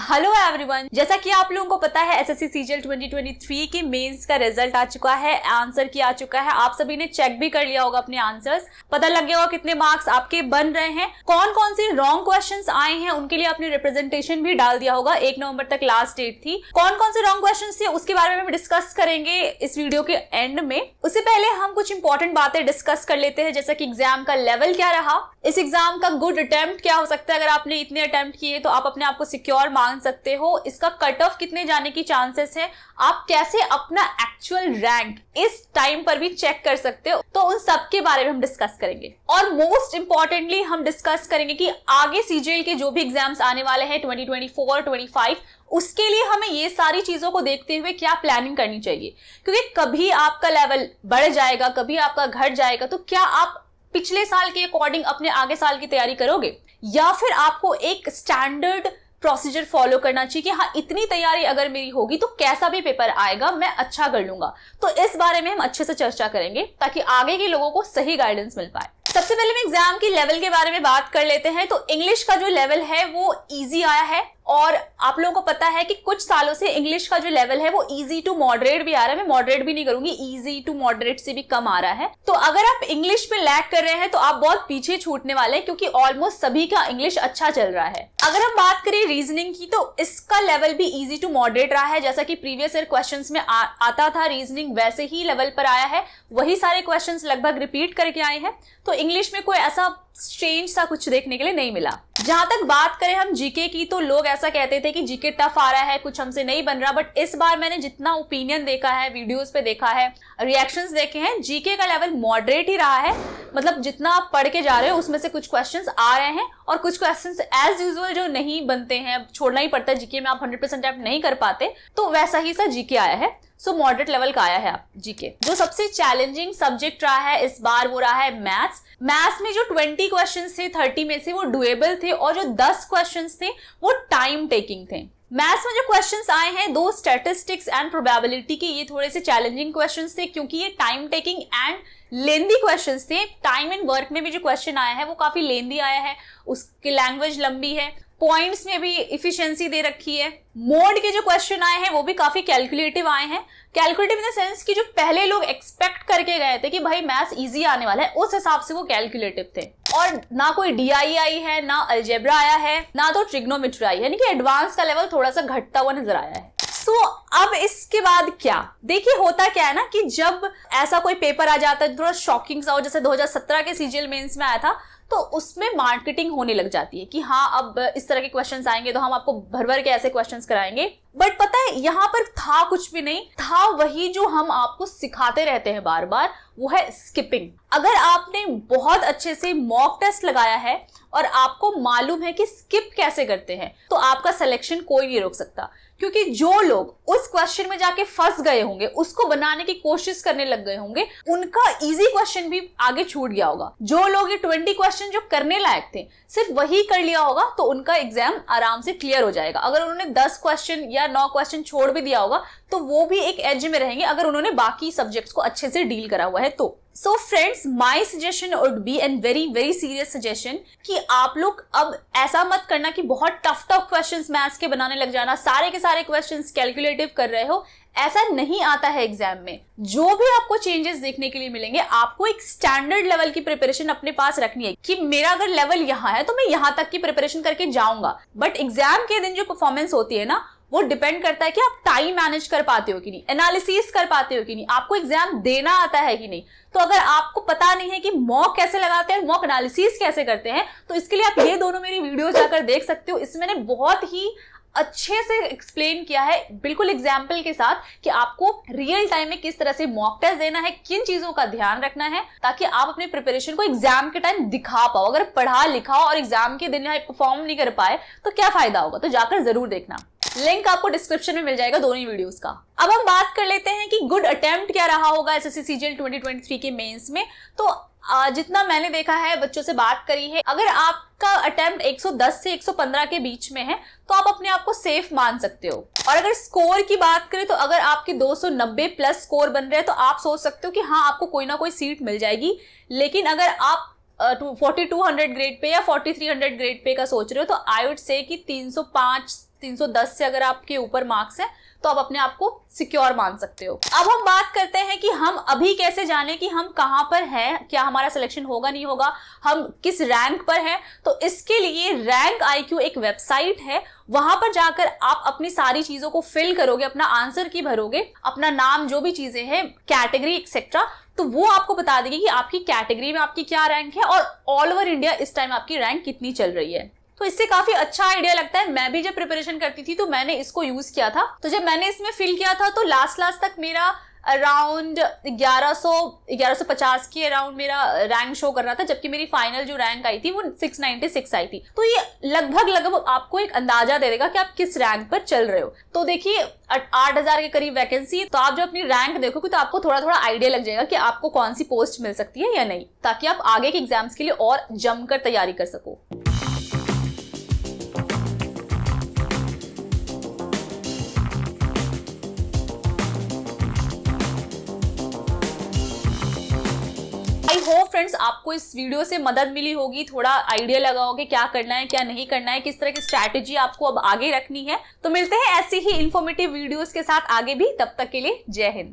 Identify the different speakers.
Speaker 1: hello everyone जैसा कि आप लोगों को पता है एसएससी सीजीएल 2023 के मेंस का रिजल्ट आ चुका है आंसर की आ चुका है आप सभी ने चेक भी कर लिया होगा अपने आंसर्स पता लग गया होगा कितने मार्क्स आपके बन रहे हैं कौन कौन से रॉन्ग क्वेश्चंस आए हैं उनके लिए आपने रिप्रेजेंटेशन भी डाल दिया होगा एक नवम्बर तक लास्ट डेट थी कौन कौन से रॉन्ग क्वेश्चन थे उसके बारे में डिस्कस करेंगे इस वीडियो के एंड में उससे पहले हम कुछ इंपॉर्टेंट बातें डिस्कस कर लेते हैं जैसा की एग्जाम का लेवल क्या रहा इस एग्जाम का गुड अटेम्प्ट क्या हो सकता है अगर आपने इतने अटेम्प्ट किए तो आप अपने आपको सिक्योर मान सकते हो इसका कट ऑफ कितने जाने की चांसेस है आप कैसे अपना एक्चुअल रैंक इस टाइम पर भी चेक कर सकते हो तो उन सब के बारे में हम डिस्कस करेंगे और मोस्ट इंपॉर्टेंटली हम डिस्कस करेंगे कि आगे सीजीएल के जो भी एग्जाम्स आने वाले हैं 2024 25 उसके लिए हमें ये सारी चीजों को देखते हुए क्या प्लानिंग करनी चाहिए क्योंकि कभी आपका लेवल बढ़ जाएगा कभी आपका घट जाएगा तो क्या आप पिछले साल के अकॉर्डिंग अपने आगे साल की तैयारी करोगे या फिर आपको एक स्टैंडर्ड प्रोसीजर फॉलो करना चाहिए कि हाँ इतनी तैयारी अगर मेरी होगी तो कैसा भी पेपर आएगा मैं अच्छा कर लूंगा तो इस बारे में हम अच्छे से चर्चा करेंगे ताकि आगे के लोगों को सही गाइडेंस मिल पाए सबसे पहले हम एग्जाम के लेवल के बारे में बात कर लेते हैं तो इंग्लिश का जो लेवल है वो इजी आया है और आप लोगों को पता है कि कुछ सालों से इंग्लिश का जो लेवल है वो इजी टू मॉडरेट भी आ रहा है मैं मॉडरेट भी नहीं करूंगी इजी टू मॉडरेट से भी कम आ रहा है तो अगर आप इंग्लिश में लैक कर रहे हैं तो आप बहुत पीछे छूटने वाले हैं क्योंकि ऑलमोस्ट सभी का इंग्लिश अच्छा चल रहा है अगर हम बात करें रीजनिंग की तो इसका लेवल भी इजी टू मॉडरेट रहा है जैसा कि प्रीवियस ईयर क्वेश्चन में आ, आता था रीजनिंग वैसे ही लेवल पर आया है वही सारे क्वेश्चन लगभग रिपीट करके आए हैं तो इंग्लिश में कोई ऐसा चेंज सा कुछ देखने के लिए नहीं मिला जहां तक बात करें हम जीके की तो लोग ऐसा कहते थे कि जीके टफ आ रहा है कुछ हमसे नहीं बन रहा बट इस बार मैंने जितना ओपिनियन देखा है वीडियोस पे देखा है रिएक्शंस देखे हैं जीके का लेवल मॉडरेट ही रहा है मतलब जितना आप पढ़ के जा रहे हो उसमें से कुछ क्वेश्चंस आ रहे हैं और कुछ क्वेश्चंस एज यूजल जो नहीं बनते हैं छोड़ना ही पड़ता है जीके में आप हंड्रेड परसेंट नहीं कर पाते तो वैसा ही सा जीके आया है सो मॉडरेट लेवल का आया है आप जीके जो सबसे चैलेंजिंग सब्जेक्ट रहा है इस बार वो रहा है मैथ्स मैथ्स में जो 20 क्वेश्चंस थे 30 में से वो डुएबल थे और जो 10 क्वेश्चंस थे वो टाइम टेकिंग थे मैथ्स में जो क्वेश्चंस आए हैं दो स्टेटिस्टिक्स एंड प्रोबेबिलिटी के ये थोड़े से चैलेंजिंग क्वेश्चंस थे क्योंकि ये time taking and lengthy question थे टाइम एंड वर्क में भी जो क्वेश्चन आया है वो काफी लेंदी आया है उसकी लैंग्वेज लंबी है पॉइंट्स में भी इफिशियंसी दे रखी है मोड के जो क्वेश्चन आए हैं वो भी काफी कैलकुलेटिव आए हैं कैलकुलेटिव इन द सेंस कि जो पहले लोग एक्सपेक्ट करके गए थे कि भाई मैथ्स इजी आने वाला है उस हिसाब से वो कैलकुलेटिव थे और ना कोई डी e आई है ना अल्जेब्रा आया है ना तो ट्रिग्नोमेट्री आई है यानी कि एडवांस का लेवल थोड़ा सा घटता हुआ नजर आया है सो so, अब इसके बाद क्या देखिए होता क्या है ना कि जब ऐसा कोई पेपर आ जाता है तो थोड़ा शॉकिंग सा हो जैसे 2017 के सीजीएल मेंस में आया था तो उसमें मार्केटिंग होने लग जाती है कि हाँ अब इस तरह के क्वेश्चंस आएंगे तो हम आपको भर भर के ऐसे क्वेश्चंस कराएंगे बट पता है यहाँ पर था कुछ भी नहीं था वही जो हम आपको सिखाते रहते हैं बार बार वो है स्किपिंग अगर आपने बहुत अच्छे से मॉक टेस्ट लगाया है और आपको मालूम है कि स्किप कैसे करते हैं तो आपका सिलेक्शन कोई नहीं रोक सकता क्योंकि जो लोग उस क्वेश्चन में जाके फंस गए होंगे उसको बनाने की कोशिश करने लग गए होंगे उनका इजी क्वेश्चन भी आगे छूट गया होगा जो लोग ये ट्वेंटी क्वेश्चन जो करने लायक थे सिर्फ वही कर लिया होगा तो उनका एग्जाम आराम से क्लियर हो जाएगा अगर उन्होंने दस क्वेश्चन या या नौ क्वेश्चन छोड़ भी दिया होगा तो वो भी एक एज में रहेंगे अगर उन्होंने बाकी सब्जेक्ट्स को अच्छे से डील करा हुआ है तो so friends my suggestion would be and very very serious suggestion कि आप लोग अब ऐसा मत करना कि बहुत टफ टफ क्वेश्चंस मैथ्स के बनाने लग जाना सारे के सारे क्वेश्चंस कैलकुलेटिव कर रहे हो ऐसा नहीं आता है एग्जाम में जो भी आपको चेंजेस देखने के लिए मिलेंगे आपको एक स्टैंडर्ड लेवल की प्रिपरेशन अपने पास रखनी है कि मेरा अगर लेवल यहाँ है तो मैं यहाँ तक की प्रिपरेशन करके जाऊंगा बट एग्जाम के दिन जो परफॉर्मेंस होती है ना वो डिपेंड करता है कि आप टाइम मैनेज कर पाते हो कि नहीं एनालिसिस कर पाते हो कि नहीं आपको एग्जाम देना आता है कि नहीं तो अगर आपको पता नहीं है कि मॉक कैसे लगाते हैं मॉक एनालिसिस कैसे करते हैं तो इसके लिए आप ये दोनों मेरी वीडियो जाकर देख सकते हो इसमें मैंने बहुत ही अच्छे से एक्सप्लेन किया है बिल्कुल एग्जाम्पल के साथ कि आपको रियल टाइम में किस तरह से मॉक टेस्ट देना है किन चीजों का ध्यान रखना है ताकि आप अपने प्रिपरेशन को एग्जाम के टाइम दिखा पाओ अगर पढ़ा लिखा और एग्जाम के दिन परफॉर्म नहीं कर पाए तो क्या फायदा होगा तो जाकर जरूर देखना लिंक आपको डिस्क्रिप्शन में मिल जाएगा दोनों ही वीडियोस का अब हम बात कर लेते हैं कि गुड अटेम्प्ट क्या रहा होगा एस एसएससी सीजीएल 2023 के मेन्स में तो जितना मैंने देखा है बच्चों से बात करी है अगर आपका अटेम्प्ट 110 से 115 के बीच में है तो आप अपने आप को सेफ मान सकते हो और अगर स्कोर की बात करें तो अगर आपके 290 प्लस स्कोर बन रहे हैं तो आप सोच सकते हो कि हाँ आपको कोई ना कोई सीट मिल जाएगी लेकिन अगर आप forty two hundred grade pay या forty three hundred grade pay का सोच रहे हो तो आई वुड से कि तीन सौ पाँच तीन सौ दस से अगर आपके ऊपर मार्क्स हैं तो आप अपने आप को सिक्योर मान सकते हो अब हम बात करते हैं कि हम अभी कैसे जाने कि हम कहाँ पर हैं क्या हमारा सिलेक्शन होगा नहीं होगा हम किस रैंक पर हैं तो इसके लिए रैंक आई एक वेबसाइट है वहां पर जाकर आप अपनी सारी चीजों को फिल करोगे अपना आंसर की भरोगे अपना नाम जो भी चीजें हैं कैटेगरी एक्सेट्रा तो वो आपको बता देगी कि आपकी कैटेगरी में आपकी क्या रैंक है और ऑल ओवर इंडिया इस टाइम आपकी रैंक कितनी चल रही है तो इससे काफी अच्छा आइडिया लगता है मैं भी जब प्रिपरेशन करती थी तो मैंने इसको यूज किया था तो जब मैंने इसमें फिल किया था तो लास्ट लास्ट तक मेरा अराउंड 1100 1150 के अराउंड मेरा रैंक शो कर रहा था जबकि मेरी फाइनल जो रैंक आई थी वो 696 आई थी तो ये लगभग लगभग आपको एक अंदाजा दे देगा कि आप किस रैंक पर चल रहे हो तो देखिए आठ हजार के करीब वैकेंसी तो आप जब अपनी रैंक देखोगे तो आपको थोड़ा थोड़ा आइडिया लग जाएगा कि आपको कौन सी पोस्ट मिल सकती है या नहीं ताकि आप आगे के एग्जाम्स के लिए और जमकर तैयारी कर सको होप फ्रेंड्स आपको इस वीडियो से मदद मिली होगी थोड़ा आइडिया लगा क्या करना है क्या नहीं करना है किस तरह की स्ट्रैटेजी आपको अब आगे रखनी है तो मिलते हैं ऐसी ही इन्फॉर्मेटिव वीडियोस के साथ आगे भी तब तक के लिए जय हिंद